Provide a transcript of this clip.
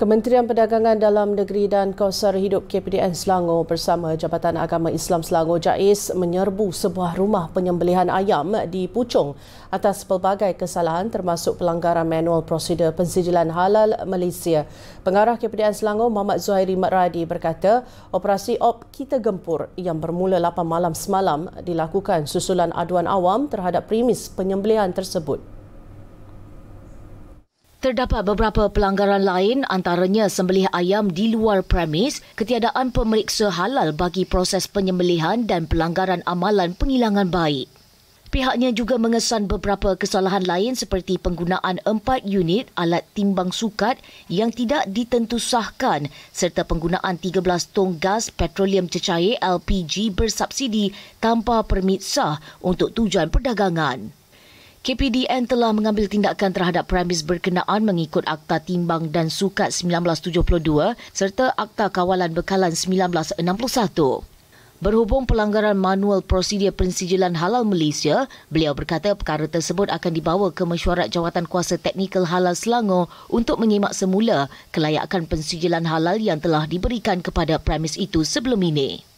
Kementerian Perdagangan Dalam Negeri dan Kawasan Hidup KPDN Selangor bersama Jabatan Agama Islam Selangor JAIS menyerbu sebuah rumah penyembelihan ayam di Puchong atas pelbagai kesalahan termasuk pelanggaran manual prosedur pensijilan halal Malaysia. Pengarah KPDN Selangor Muhammad Zuhairi Matradi berkata operasi op kita gempur yang bermula 8 malam semalam dilakukan susulan aduan awam terhadap premis penyembelihan tersebut. Terdapat beberapa pelanggaran lain antaranya sembelih ayam di luar premis, ketiadaan pemeriksa halal bagi proses penyembelihan dan pelanggaran amalan penghilangan baik. Pihaknya juga mengesan beberapa kesalahan lain seperti penggunaan empat unit alat timbang sukat yang tidak ditentusahkan serta penggunaan 13 tong gas petroleum cecair LPG bersubsidi tanpa permit sah untuk tujuan perdagangan. KPDN telah mengambil tindakan terhadap premis berkenaan mengikut Akta Timbang dan Sukat 1972 serta Akta Kawalan Bekalan 1961. Berhubung pelanggaran manual prosedur persijilan halal Malaysia, beliau berkata perkara tersebut akan dibawa ke mesyuarat jawatan kuasa teknikal halal Selangor untuk mengimak semula kelayakan persijilan halal yang telah diberikan kepada premis itu sebelum ini.